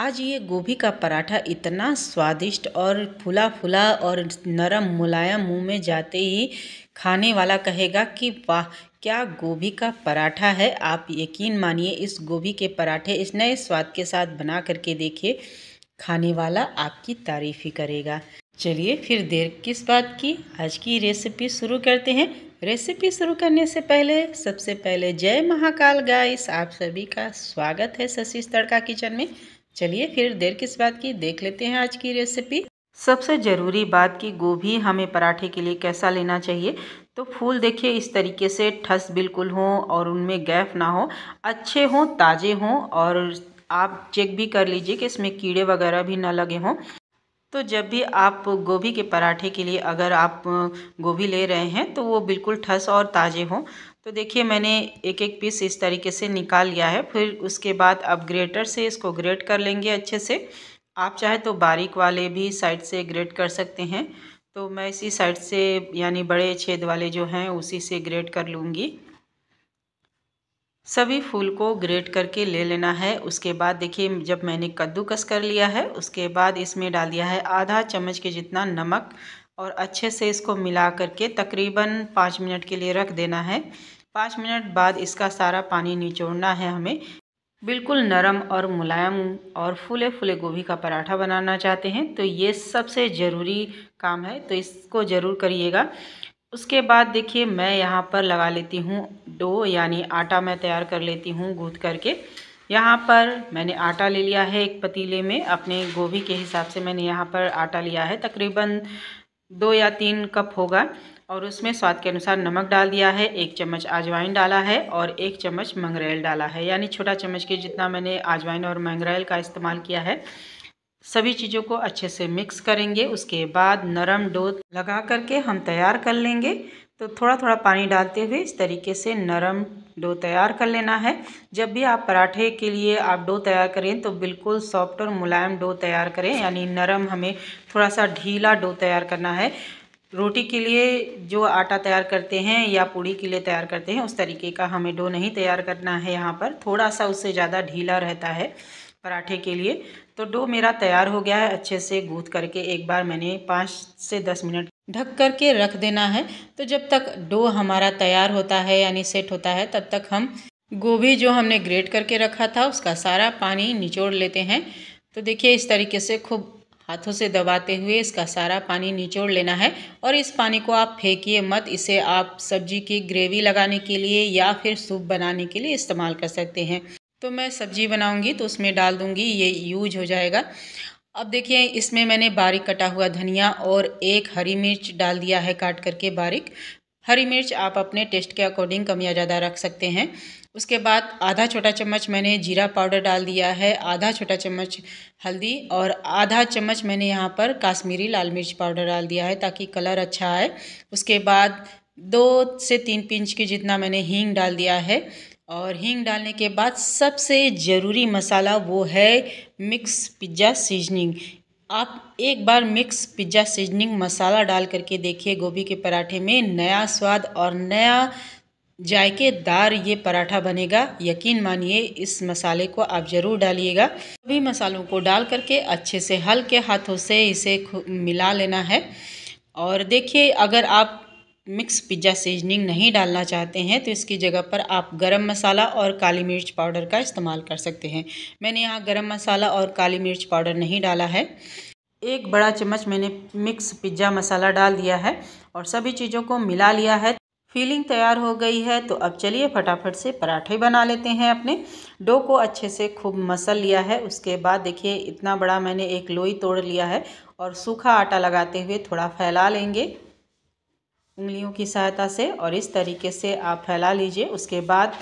आज ये गोभी का पराठा इतना स्वादिष्ट और फुला फुला और नरम मुलायम मुंह में जाते ही खाने वाला कहेगा कि वाह क्या गोभी का पराठा है आप यकीन मानिए इस गोभी के पराठे इस नए स्वाद के साथ बना करके देखिए खाने वाला आपकी तारीफ़ ही करेगा चलिए फिर देर किस बात की आज की रेसिपी शुरू करते हैं रेसिपी शुरू करने से पहले सबसे पहले जय महाकाल गाइस आप सभी का स्वागत है शशि तड़का किचन में चलिए फिर देर किस बात की देख लेते हैं आज की रेसिपी सबसे ज़रूरी बात कि गोभी हमें पराठे के लिए कैसा लेना चाहिए तो फूल देखिए इस तरीके से ठस बिल्कुल हो और उनमें गैप ना हो अच्छे हों ताज़े हों और आप चेक भी कर लीजिए कि इसमें कीड़े वगैरह भी ना लगे हों तो जब भी आप गोभी के पराठे के लिए अगर आप गोभी ले रहे हैं तो वो बिल्कुल ठस और ताज़े हों तो देखिए मैंने एक एक पीस इस तरीके से निकाल लिया है फिर उसके बाद आप ग्रेटर से इसको ग्रेट कर लेंगे अच्छे से आप चाहे तो बारीक वाले भी साइड से ग्रेट कर सकते हैं तो मैं इसी साइड से यानी बड़े छेद वाले जो हैं उसी से ग्रेट कर लूँगी सभी फूल को ग्रेट करके ले लेना है उसके बाद देखिए जब मैंने कद्दूकस कर लिया है उसके बाद इसमें डाल दिया है आधा चम्मच के जितना नमक और अच्छे से इसको मिला करके तकरीबन पाँच मिनट के लिए रख देना है पाँच मिनट बाद इसका सारा पानी निचोड़ना है हमें बिल्कुल नरम और मुलायम और फूले फूले गोभी का पराठा बनाना चाहते हैं तो ये सबसे ज़रूरी काम है तो इसको ज़रूर करिएगा उसके बाद देखिए मैं यहाँ पर लगा लेती हूँ डो यानी आटा मैं तैयार कर लेती हूँ गूँथ करके यहाँ पर मैंने आटा ले लिया है एक पतीले में अपने गोभी के हिसाब से मैंने यहाँ पर आटा लिया है तकरीबन दो या तीन कप होगा और उसमें स्वाद के अनुसार नमक डाल दिया है एक चम्मच अजवाइन डाला है और एक चम्मच मंगरेल डाला है यानी छोटा चम्मच के जितना मैंने अजवाइन और मंगरेल का इस्तेमाल किया है सभी चीज़ों को अच्छे से मिक्स करेंगे उसके बाद नरम डो लगा करके हम तैयार कर लेंगे तो थोड़ा थोड़ा पानी डालते हुए इस तरीके से नरम डो तैयार कर लेना है जब भी आप पराठे के लिए आप डो तैयार करें तो बिल्कुल सॉफ्ट और मुलायम डो तैयार करें यानी नरम हमें थोड़ा सा ढीला डो तैयार करना है रोटी के लिए जो आटा तैयार करते हैं या पूड़ी के लिए तैयार करते हैं उस तरीके का हमें डो नहीं तैयार करना है यहाँ पर थोड़ा सा उससे ज़्यादा ढीला रहता है पराठे के लिए तो डो मेरा तैयार हो गया है अच्छे से गूँथ करके एक बार मैंने पाँच से दस मिनट ढक करके रख देना है तो जब तक डो हमारा तैयार होता है यानी सेट होता है तब तक हम गोभी जो हमने ग्रेट करके रखा था उसका सारा पानी निचोड़ लेते हैं तो देखिए इस तरीके से खूब हाथों से दबाते हुए इसका सारा पानी निचोड़ लेना है और इस पानी को आप फेंकिए मत इसे आप सब्जी की ग्रेवी लगाने के लिए या फिर सूप बनाने के लिए इस्तेमाल कर सकते हैं तो मैं सब्जी बनाऊंगी तो उसमें डाल दूंगी ये यूज हो जाएगा अब देखिए इसमें मैंने बारीक कटा हुआ धनिया और एक हरी मिर्च डाल दिया है काट करके बारीक हरी मिर्च आप अपने टेस्ट के अकॉर्डिंग कम या ज़्यादा रख सकते हैं उसके बाद आधा छोटा चम्मच मैंने जीरा पाउडर डाल दिया है आधा छोटा चम्मच हल्दी और आधा चम्मच मैंने यहाँ पर काश्मीरी लाल मिर्च पाउडर डाल दिया है ताकि कलर अच्छा आए उसके बाद दो से तीन पिंच की जितना मैंने हींग डाल दिया है और हींग डालने के बाद सबसे ज़रूरी मसाला वो है मिक्स पिज्ज़ा सीजनिंग आप एक बार मिक्स पिज्ज़ा सीजनिंग मसाला डाल करके देखिए गोभी के पराठे में नया स्वाद और नया जायकेदार ये पराठा बनेगा यकीन मानिए इस मसाले को आप ज़रूर डालिएगा सभी मसालों को डाल करके अच्छे से हल्के हाथों से इसे मिला लेना है और देखिए अगर आप मिक्स पिज्ज़ा सीजनिंग नहीं डालना चाहते हैं तो इसकी जगह पर आप गरम मसाला और काली मिर्च पाउडर का इस्तेमाल कर सकते हैं मैंने यहाँ गरम मसाला और काली मिर्च पाउडर नहीं डाला है एक बड़ा चम्मच मैंने मिक्स पिज्ज़ा मसाला डाल दिया है और सभी चीज़ों को मिला लिया है फीलिंग तैयार हो गई है तो अब चलिए फटाफट से पराठे बना लेते हैं अपने डो को अच्छे से खूब मसल लिया है उसके बाद देखिए इतना बड़ा मैंने एक लोई तोड़ लिया है और सूखा आटा लगाते हुए थोड़ा फैला लेंगे उंगलियों की सहायता से और इस तरीके से आप फैला लीजिए उसके बाद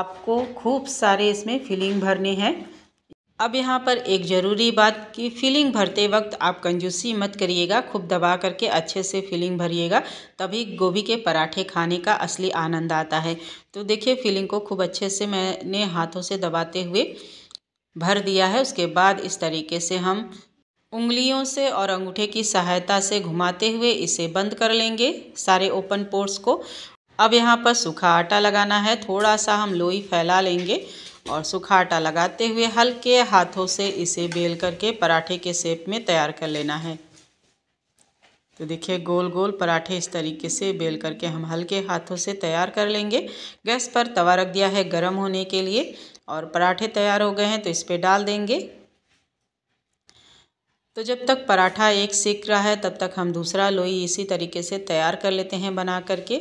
आपको खूब सारे इसमें फिलिंग भरने हैं अब यहाँ पर एक ज़रूरी बात कि फिलिंग भरते वक्त आप कंजूसी मत करिएगा खूब दबा करके अच्छे से फिलिंग भरिएगा तभी गोभी के पराठे खाने का असली आनंद आता है तो देखिए फिलिंग को खूब अच्छे से मैंने हाथों से दबाते हुए भर दिया है उसके बाद इस तरीके से हम उंगलियों से और अंगूठे की सहायता से घुमाते हुए इसे बंद कर लेंगे सारे ओपन पोर्ट्स को अब यहाँ पर सूखा आटा लगाना है थोड़ा सा हम लोई फैला लेंगे और सूखा आटा लगाते हुए हल्के हाथों से इसे बेल करके पराठे के शेप में तैयार कर लेना है तो देखिए गोल गोल पराठे इस तरीके से बेल करके हम हल्के हाथों से तैयार कर लेंगे गैस पर तवा रख दिया है गर्म होने के लिए और पराठे तैयार हो गए हैं तो इस पर डाल देंगे तो जब तक पराठा एक सीख रहा है तब तक हम दूसरा लोई इसी तरीके से तैयार कर लेते हैं बना करके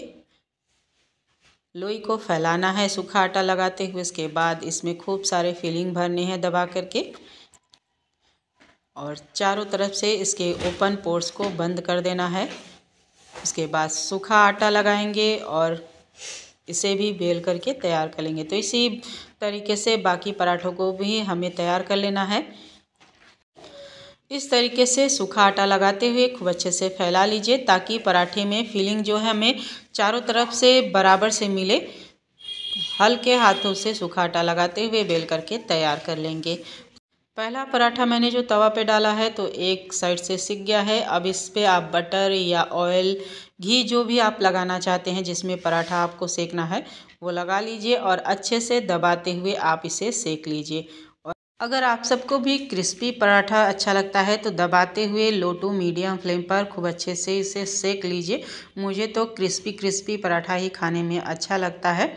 लोई को फैलाना है सूखा आटा लगाते हुए इसके बाद इसमें खूब सारे फीलिंग भरने हैं दबा करके और चारों तरफ से इसके ओपन पोर्स को बंद कर देना है उसके बाद सूखा आटा लगाएंगे और इसे भी बेल करके तैयार कर लेंगे तो इसी तरीके से बाकी पराठों को भी हमें तैयार कर लेना है इस तरीके से सूखा आटा लगाते हुए खूब अच्छे से फैला लीजिए ताकि पराठे में फीलिंग जो है हमें चारों तरफ से बराबर से मिले हल्के हाथों से सूखा आटा लगाते हुए बेल करके तैयार कर लेंगे पहला पराठा मैंने जो तवा पे डाला है तो एक साइड से सिक गया है अब इस पर आप बटर या ऑयल घी जो भी आप लगाना चाहते हैं जिसमें पराठा आपको सेकना है वो लगा लीजिए और अच्छे से दबाते हुए आप इसे सेक लीजिए अगर आप सबको भी क्रिस्पी पराठा अच्छा लगता है तो दबाते हुए लो टू मीडियम फ्लेम पर खूब अच्छे से इसे सेक लीजिए मुझे तो क्रिस्पी क्रिस्पी पराठा ही खाने में अच्छा लगता है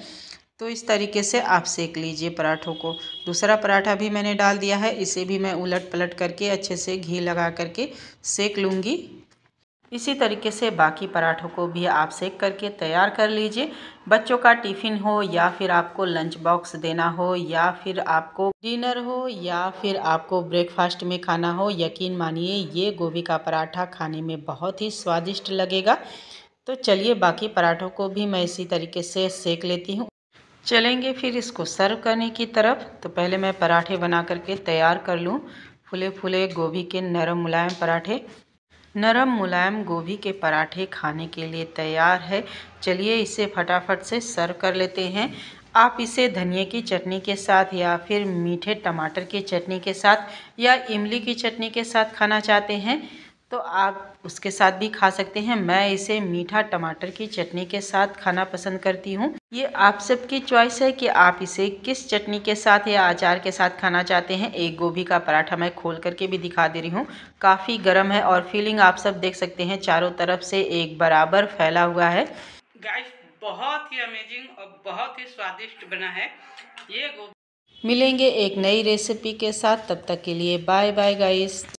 तो इस तरीके से आप सेक लीजिए पराठों को दूसरा पराठा भी मैंने डाल दिया है इसे भी मैं उलट पलट करके अच्छे से घी लगा करके सेक लूँगी इसी तरीके से बाकी पराठों को भी आप सेक करके तैयार कर लीजिए बच्चों का टिफ़िन हो या फिर आपको लंच बॉक्स देना हो या फिर आपको डिनर हो या फिर आपको ब्रेकफास्ट में खाना हो यकीन मानिए ये गोभी का पराठा खाने में बहुत ही स्वादिष्ट लगेगा तो चलिए बाकी पराठों को भी मैं इसी तरीके से सेक लेती हूँ चलेंगे फिर इसको सर्व करने की तरफ तो पहले मैं पराठे बना करके तैयार कर लूँ फूले फूले गोभी के नरम मुलायम पराठे नरम मुलायम गोभी के पराठे खाने के लिए तैयार है चलिए इसे फटाफट से सर्व कर लेते हैं आप इसे धनिए की चटनी के साथ या फिर मीठे टमाटर की चटनी के साथ या इमली की चटनी के साथ खाना चाहते हैं तो आप उसके साथ भी खा सकते हैं मैं इसे मीठा टमाटर की चटनी के साथ खाना पसंद करती हूँ ये आप सबकी चॉइस है कि आप इसे किस चटनी के साथ या अचार के साथ खाना चाहते हैं एक गोभी का पराठा मैं खोल करके भी दिखा दे रही हूँ काफ़ी गर्म है और फीलिंग आप सब देख सकते हैं चारों तरफ से एक बराबर फैला हुआ है गाइस बहुत ही अमेजिंग और बहुत ही स्वादिष्ट बना है ये मिलेंगे एक नई रेसिपी के साथ तब तक के लिए बाय बाय गाइस